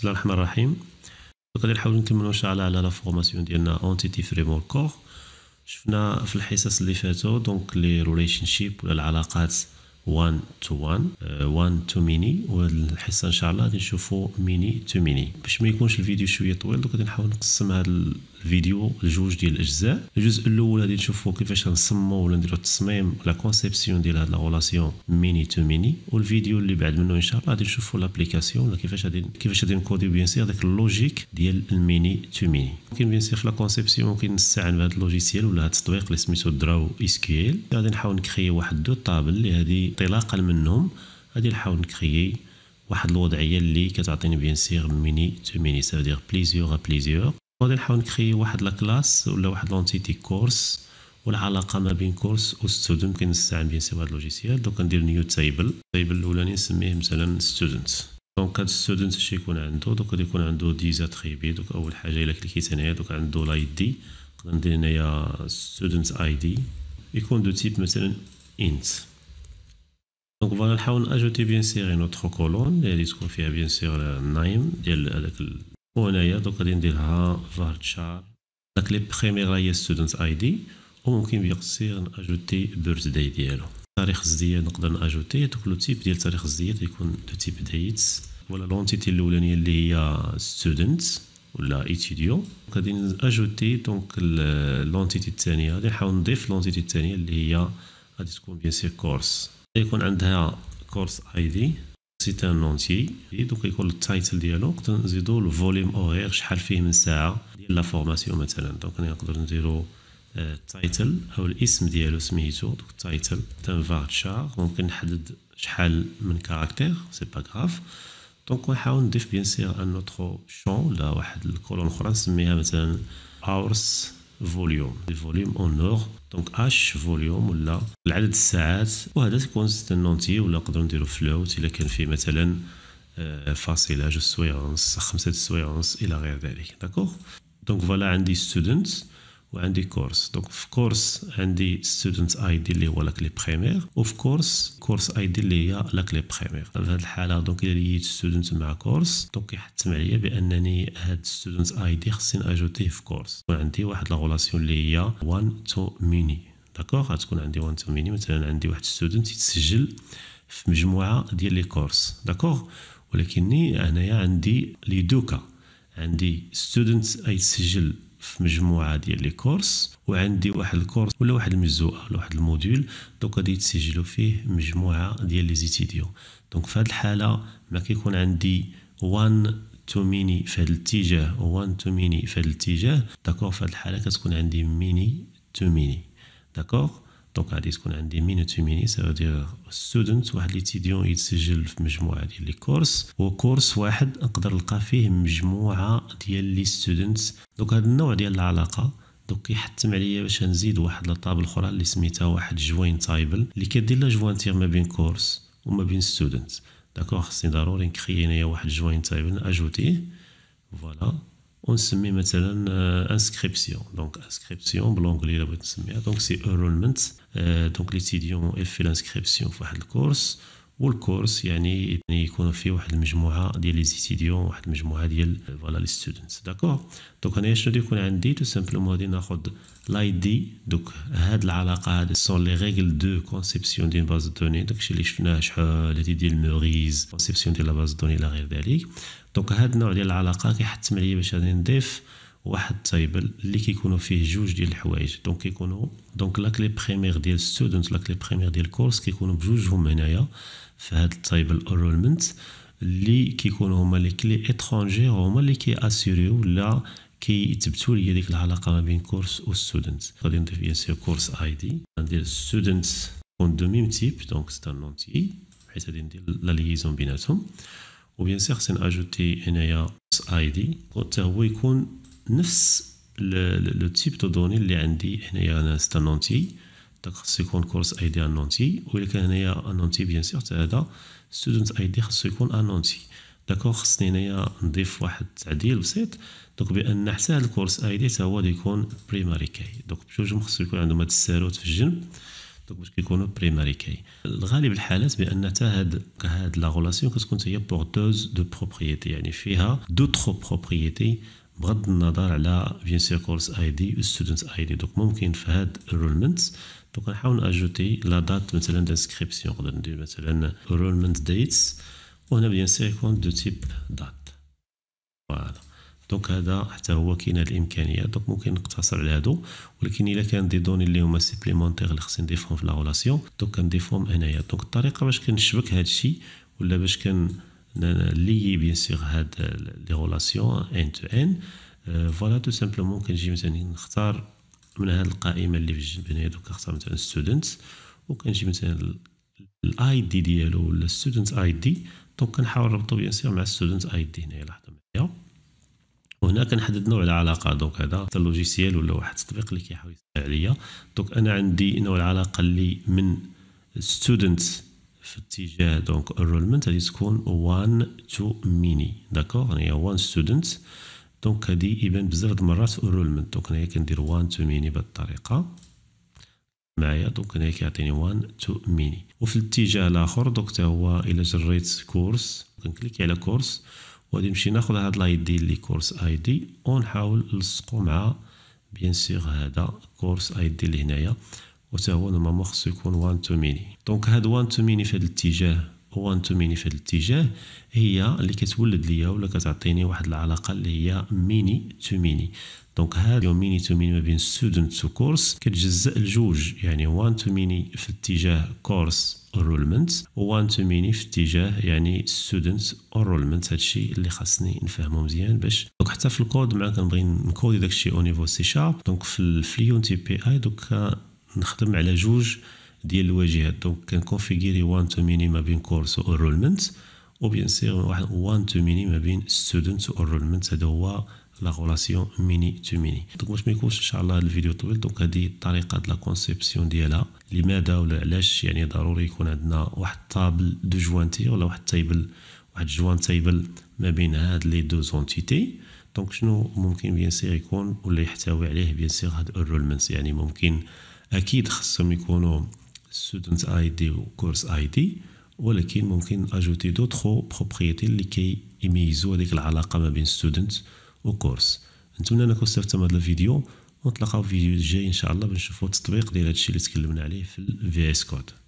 بسم الله الرحمن الرحيم غادي نحاولو نكملو ان شاء الله على لا فورماسيون ديالنا اونتيتي فريمور كور شفنا في الحصص اللي فاتو دونك لي ريليشن شيب ولا العلاقات 1 تو 1 1 تو ميني والحصه ان شاء الله غادي نشوفوا ميني تو ميني باش ما يكونش الفيديو شويه طويل دوك غادي نحاول نقسم هذا الفيديو لجوج ديال الاجزاء الجزء الاول غادي نشوفوا كيفاش نصمموا ولا نديروا التصميم لا كونسيبسيون ديال هاد لا ريلاسيون ميني تو ميني والفيديو اللي بعد منه ان شاء الله غادي نشوفوا لابليكاسيون ولا كيفاش غادي كيفاش غادي نكودي بيان سير داك اللوجيك ديال الميني تو ميني ممكن بيان سير في لا كونسيبسيون ممكن نستعن بهذا اللوجيسيال ولا هذا التطبيق اللي سميتو دراو اس كيو ال غادي نحاول نكري واحد دو طابل اللي هذه انطلاقا منهم غادي نحاول نكريي واحد الوضعيه اللي كتعطيني بيان سيغ ميني تو ميني دير بليزيور ا بليزيور غادي نحاول نكريي واحد لا كلاس ولا واحد لونتيتي كورس والعلاقه ما بين كورس وستودنت كنستعمل بيان سيغ هاد اللوجيسيال دونك ندير نيو تايبل التايبل الاولاني نسميه مثلا ستودنت دونك هاد ستودنت اش يكون عنده دونك غادي يكون عنده ديز اتريبي دونك اول حاجه الا كليكيت هنايا دونك عنده لاي دي نقدر ندير هنايا ستودنت اي دي يكون دو تيب مثلا انت دونك فوالا نحاول ناجوتي بيان سيغ نوتخ كولون اللي تكون فيها بيان سيغ النايم ديال هذاك وهنايا دوك غادي نديرها تشار داك لي بخيميغ راهي ستودنت اي دي وممكن بيقصير ناجوتي بيرث داي ديالو تاريخ الزياد نقدر ناجوتي دوك لو تيب ديال تاريخ الزياد تيكون دو تيب و ولا لونتيتي الاولانيه اللي هي ستودنت ولا ايتيديو غادي ناجوتي دونك لونتيتي الثانيه غادي نحاول نضيف لونتيتي الثانيه اللي هي غادي تكون بيان سيغ كورس كيكون عندها كورس اي دي سيت ان اونتي دوك يكون التايتل ديالو نقدر نزيدو الفوليوم اوغير شحال فيه من ساعه ديال لا فورماسيون مثلا دونك نقدر نديرو التايتل آه، او الاسم ديالو سميتو دونك التايتل تان تشار ممكن نحدد شحال من كاركتير سي با غراف دونك نحاول نضيف بيان سير ان اوتر شون ولا واحد الكولون اخرى نسميها مثلا اورس فوليوم الفوليوم اون نور دونك اش فوليوم ولا العدد الساعات وهذا تكون ستنونتي ولا نقدروا نديرو فلوت الا كان فيه مثلا فاصله جوج سويونس خمسه سويونس الى غير ذلك داكوغ دونك فوالا عندي ستودنت وعندي كورس دونك في كورس عندي ستودنت اي دي اللي هو لاكلي بريمير وفي كورس كورس اي دي اللي هي لاكلي بريمير في هذه الحاله دونك الى ليت ستودنت مع كورس دونك يحتم عليا بانني هاد ستودنت اي دي خصني اجوتيه في كورس وعندي واحد لا غولاسيون اللي هي 1 تو ميني داكوغ غتكون عندي 1 تو ميني مثلا عندي واحد ستودنت يتسجل في مجموعه ديال لي كورس داكوغ ولكني انايا عندي لي دوكا عندي ستودنت يتسجل في مجموعه ديال لي كورس وعندي واحد الكورس ولا واحد المجزوءه ولا واحد الموديول دونك غادي يتسجلوا فيه مجموعه ديال لي زيتيديو دونك في هذه الحاله ما كيكون عندي وان تو ميني في هذا الاتجاه وان تو ميني في هذا الاتجاه داكوغ في هذه الحاله كتكون عندي ميني تو ميني داكوغ دونك غادي تكون عندي مينوت ميني سافادير ستودنت واحد ليتيديون يتسجل في مجموعه ديال لي كورس وكورس واحد نقدر نلقى فيه مجموعه ديال لي ستودنت دونك هذا النوع ديال العلاقه دوك كيحتم عليا باش نزيد واحد لطابل اخرى اللي سميتها واحد جوين تايبل اللي كدير لا جوانتير ما بين كورس وما بين ستودنت داكوغ خصني ضروري نكري انايا واحد جوين تايبل اجوتيه فوالا on se met maintenant euh, inscription. Donc inscription, Donc c'est enrollment. Euh, donc l'étudiant fait l'inscription pour le cours. والكورس يعني يعني يكون فيه واحد المجموعه ديال لي ستوديون واحد المجموعه ديال فوالا لي ستودنتس داكوغ دونك انايا شنو يكون عندي تو سامبلومون غادي ناخذ لاي دي دوك هاد العلاقه هاد سون لي ريغل دو كونسيبسيون ديال باز دوني داكشي اللي شفناه شحال هادي ديال الموريز كونسيبسيون ديال لا باز دوني الى غير ذلك دونك هاد النوع ديال العلاقه كيحتم عليا باش غادي نضيف واحد تايبل اللي كيكونوا فيه جوج ديال الحوايج دونك كيكونوا دونك لا كلي بريمير ديال ستودنت لا كلي بريمير ديال الكورس كيكونوا بجوجهم هنايا في هاد التايبل اورولمنت اللي كيكونوا هما لي كلي اترونجي هما اللي اسيريو ولا كيثبتوا لي ديك العلاقه ما بين كورس والستودنت غادي نضيف بيان سي كورس اي دي ندير ستودنت كون دو ميم تيب دونك سي نونتي حيت غادي ندير لا ليزون بيناتهم وبيان سي خصني ناجوتي هنايا اي دي حتى هو يكون نفس لو تيب دو دوني اللي عندي هنايا انا ستانونتي دونك خصو خاصو يكون كورس اي دي انونتي الا كان هنايا انونتي بيان سيغ هذا ستودنت اي دي خاصو يكون انونتي داكوغ خصني هنايا نضيف واحد التعديل بسيط دوك بان حتى الكورس اي دي تا هو اللي يكون بريماري كي دوك بجوج خصو يكون عندهم هاد الساروت في الجنب دوك باش كيكونوا بريماري كي الغالب الحالات بان حتى هاد هاد لا غولاسيون كتكون هي بور دوز دو بروبريتي يعني فيها دو تخو بروبريتي بغض النظر على بيان سير كورس اي دي ستودنت اي دي دونك ممكن في هاد الرولمنت دونك نحاول ناجوتي لا دات مثلا دانسكريبسيون نقدر ندير مثلا رولمنت ديتس وهنا بيان سير يكون دو تيب دات فوالا دونك هذا حتى هو كاين هاد الامكانيه دونك ممكن نقتصر على هادو ولكن الا كان دي دوني اللي هما سيبليمونتيغ اللي خصني نديفهم في لا رولاسيون دونك كنديفهم هنايا دونك الطريقه باش كنشبك هادشي ولا باش كن لي بيان سيغ هاد لي غولاسيون ان تو ان فوالا تو سامبلومون كنجي مثلا نختار من هاد القائمه اللي في الجنب دوك نختار مثلا ستودنت وكنجي مثلا الاي دي ديالو ولا ستودنت اي دي دونك كنحاول نربطو بيان سيغ مع ستودنت اي دي هنايا لاحظوا معايا وهنا كنحدد نوع العلاقه دونك هذا لوجيسيال ولا واحد التطبيق اللي كيحاول يسمع عليا دونك انا عندي نوع العلاقه اللي من ستودنت في اتجاه دونك enrollment غادي تكون 1 تو ميني داكوغ هي 1 ستودنت دونك هادي يبان بزاف د المرات في enrollment دونك هنايا كندير 1 تو ميني بهاد الطريقه معايا دونك هنايا كيعطيني 1 تو ميني وفي الاتجاه الاخر دونك حتى هو الا جريت كورس كنكليكي على كورس وغادي نمشي ناخذ هاد الاي دي اللي كورس اي دي ونحاول نلصقو مع بيان سيغ هذا كورس اي دي اللي هنايا وتا هو نورمالمون خصو يكون وان تو ميني دونك هاد وان تو ميني في هاد الاتجاه و تو ميني في هاد الاتجاه هي اللي كتولد ليا ولا كتعطيني واحد العلاقه اللي هي ميني تو ميني دونك هاد ميني تو ميني ما بين ستودنت تو كورس كتجزا لجوج يعني وان تو ميني في اتجاه كورس انرولمنت و تو ميني في اتجاه يعني ستودنت انرولمنت هادشي اللي خاصني نفهمو مزيان باش دونك حتى في الكود مع كنبغي نكودي داكشي او نيفو سي شارب دونك في اليون تي بي اي دوك نخدم على جوج ديال الواجهات دونك كنكونفيغيري وان تو ميني ما بين كورس و انرولمنت و بيان سير واحد وان تو ميني ما بين ستودنت و انرولمنت هذا هو لا غولاسيون ميني تو ميني دونك باش ما يكونش ان شاء الله هذا الفيديو طويل دونك هذه الطريقه ديال لا كونسيبسيون ديالها لماذا ولا علاش يعني ضروري يكون عندنا واحد طابل دو جوانتي ولا واحد تايبل واحد جوان تايبل ما بين هاد لي دو زونتيتي دونك شنو ممكن بيان سير يكون ولا يحتوي عليه بيان سير هاد الرولمنت يعني ممكن اكيد خصهم يكونوا ستودنت اي دي وكورس اي دي ولكن ممكن اجوتي دوتخو بروبريتي اللي كي يميزوا هذيك العلاقه ما بين ستودنت وكورس نتمنى انكم استفدتم هذا الفيديو ونتلاقاو في الفيديو الجاي ان شاء الله بنشوفوا التطبيق ديال هادشي اللي تكلمنا عليه في الفي اس كود